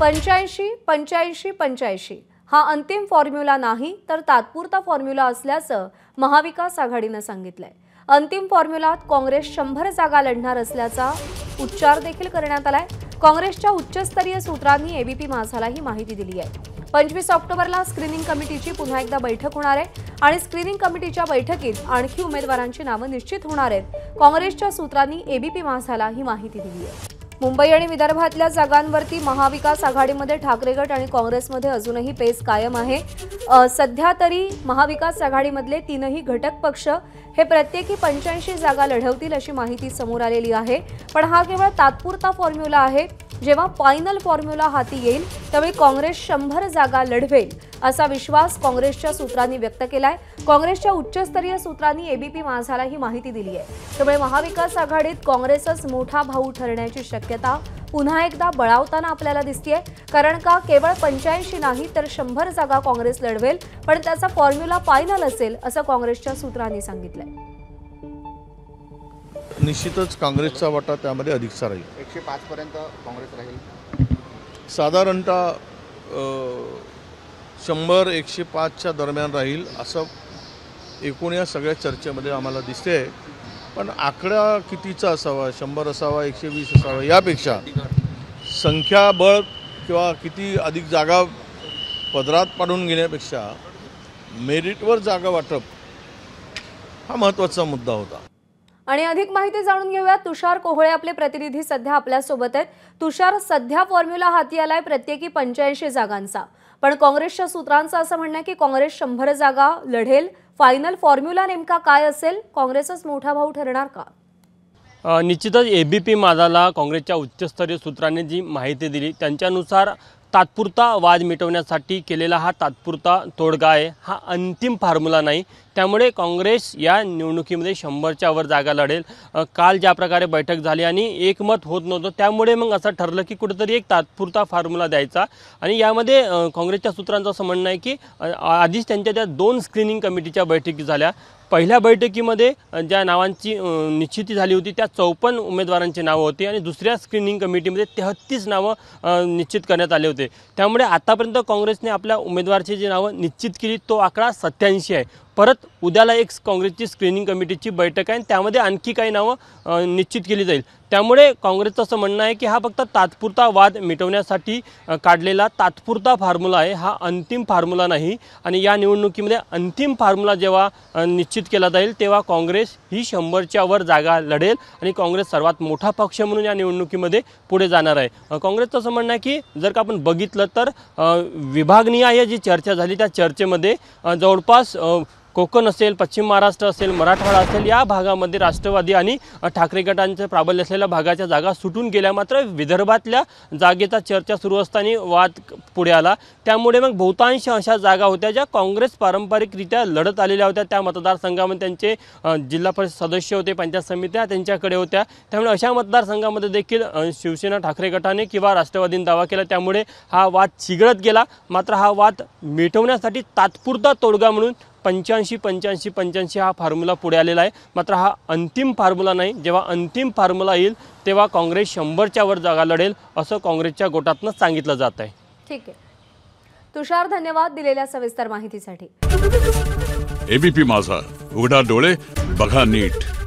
पंच्याऐंशी पंच्याऐंशी पंच्याऐंशी हा अंतिम फॉर्म्युला नाही तर तात्पुरता फॉर्म्युला असल्याचं महाविकास आघाडीनं सांगितलंय अंतिम फॉर्म्युलात काँग्रेस शंभर जागा लढणार असल्याचा उच्चार देखील करण्यात आलाय काँग्रेसच्या उच्चस्तरीय सूत्रांनी एबीपी माझाला ही माहिती दिली आहे पंचवीस ऑक्टोबरला स्क्रीनिंग कमिटीची पुन्हा एकदा बैठक होणार आहे आणि स्क्रीनिंग कमिटीच्या बैठकीत आणखी उमेदवारांची नावं निश्चित होणार आहेत काँग्रेसच्या सूत्रांनी एबीपी माझाला ही माहिती दिली आहे मुंबई आणि विदर्भातल्या जागांवरती महाविकास आघाडीमध्ये ठाकरे गट आणि काँग्रेसमध्ये अजूनही पेस कायम आहे सध्या तरी महाविकास आघाडीमधले तीनही घटक पक्ष हे प्रत्येकी पंच्याऐंशी जागा लढवतील अशी माहिती समोर आलेली आहे पण हा केवळ तात्पुरता फॉर्म्युला आहे जेव्हा फायनल फॉर्म्युला हाती येईल त्यावेळी काँग्रेस शंभर जागा लढवेल असा विश्वास काँग्रेसच्या सूत्रांनी व्यक्त केलाय काँग्रेसच्या उच्चस्तरीय सूत्रांनी एबीपी माझाला ही माहिती दिली आहे त्यामुळे महाविकास आघाडीत काँग्रेसच मोठा भाऊ ठरण्याची शक्यता पुन्हा एकदा बळावताना आपल्याला दिसतीये कारण का केवळ पंच्याऐंशी नाही तर शंभर जागा काँग्रेस लढवेल पण त्याचा फॉर्म्युला फायनल असेल असं काँग्रेसच्या सूत्रांनी सांगितलंय निश्चितच काँग्रेसचा वाटा त्यामध्ये अधिकचा राहील एकशे पाच पर्यंत काँग्रेस राहील साधारणतः शंभर एकशे पाचच्या दरम्यान राहील असं एकूण या सगळ्या चर्चेमध्ये आम्हाला दिसते पण आकडा कितीचा असावा शंभर असावा एकशे वीस असावा यापेक्षा संख्याबळ किंवा किती अधिक जागा पदरात पाडून घेण्यापेक्षा मेरिटवर जागा वाटप हा महत्त्वाचा मुद्दा होता आणि अधिक माहिती जाणून घेऊया तुषार कोहळे आपले प्रतिनिधी सध्या आपल्यासोबत आहेत तुषार सध्या फॉर्म्युला हाती आलाय प्रत्येकी पंच्याऐंशी जागांचा पण काँग्रेसच्या सूत्रांचं असं म्हणणं आहे की काँग्रेस शंभर जागा लढेल फायनल फॉर्म्युला नेमका काय असेल काँग्रेसच मोठा भाऊ ठरणार का निश्चितच ए बी पी माझाला काँग्रेसच्या उच्चस्तरीय सूत्रांनी जी माहिती दिली त्यांच्यानुसार तात्पुरता वाद मिटवण्यासाठी केलेला हा तात्पुरता तोडगा आहे हा अंतिम फॉर्म्युला नाही त्यामुळे काँग्रेस या निवडणुकीमध्ये शंभरच्या वर जागा लढेल काल ज्या प्रकारे बैठक झाली आणि एकमत होत नव्हतं त्यामुळे मग असं ठरलं की कुठेतरी एक तात्पुरता फॉर्म्युला द्यायचा आणि यामध्ये काँग्रेसच्या सूत्रांचं असं म्हणणं आहे की आधीच त्यांच्या त्या दोन स्क्रीनिंग कमिटीच्या बैठकी झाल्या पहिल्या बैठकीमध्ये ज्या नावांची निश्चिती झाली होती त्या चौपन्न उमेदवारांची नावं होती आणि दुसऱ्या स्क्रीनिंग कमिटीमध्ये तेहत्तीस नावं निश्चित करण्यात आले होते त्यामुळे आतापर्यंत काँग्रेसने आपल्या उमेदवारची जी नावं निश्चित केली तो आकडा सत्याऐंशी आहे परत उद्याला एक काँग्रेसची स्क्रीनिंग कमिटीची बैठक आहे आणि त्यामध्ये आणखी काही नावं निश्चित केली जाईल त्यामुळे काँग्रेसचं असं म्हणणं आहे की हा फक्त तात्पुरता वाद मिटवण्यासाठी काढलेला तात्पुरता फॉर्म्युला आहे हा अंतिम फॉर्म्युला नाही आणि या निवडणुकीमध्ये अंतिम फॉर्म्युला जेव्हा निश्चित केला जाईल तेव्हा काँग्रेस ही शंभरच्या वर जागा लढेल आणि काँग्रेस सर्वात मोठा पक्ष म्हणून या निवडणुकीमध्ये पुढे जाणार आहे काँग्रेसचं असं म्हणणं आहे की जर का आपण बघितलं तर विभागनीय जी चर्चा झाली त्या चर्चेमध्ये जवळपास कोकण असेल पश्चिम महाराष्ट्र असेल मराठवाडा असेल या भागामध्ये राष्ट्रवादी आणि ठाकरे गटांचे प्राबल्य असलेल्या भागाच्या जागा सुटून गेल्या मात्र विदर्भातल्या जागेचा चर्चा सुरू असताना वाद पुढे आला त्यामुळे मग बहुतांश अशा जागा होत्या ज्या काँग्रेस पारंपरिकरित्या लढत आलेल्या होत्या त्या मतदारसंघामध्ये त्यांचे जिल्हा परिषद सदस्य होते पंचायत समित्या त्यांच्याकडे होत्या त्यामुळे अशा मतदारसंघामध्ये देखील शिवसेना ठाकरे गटाने किंवा राष्ट्रवादीने दावा केला त्यामुळे हा वाद चिघळत गेला मात्र हा वाद मिटवण्यासाठी तात्पुरता तोडगा म्हणून पंच्याऐंशी पंच्याऐंशी पंच्याऐंशी हा फॉर्म्युला पुढे आलेला आहे मात्र हा अंतिम फॉर्म्युला नाही जेव्हा अंतिम फॉर्म्युला येईल तेव्हा काँग्रेस शंभरच्या वर जागा लढेल असं काँग्रेसच्या गोटातनं सांगितलं जात आहे ठीक आहे तुषार धन्यवाद दिलेल्या सविस्तर माहितीसाठी एबीपी माझा उघडा डोळे बघा नीट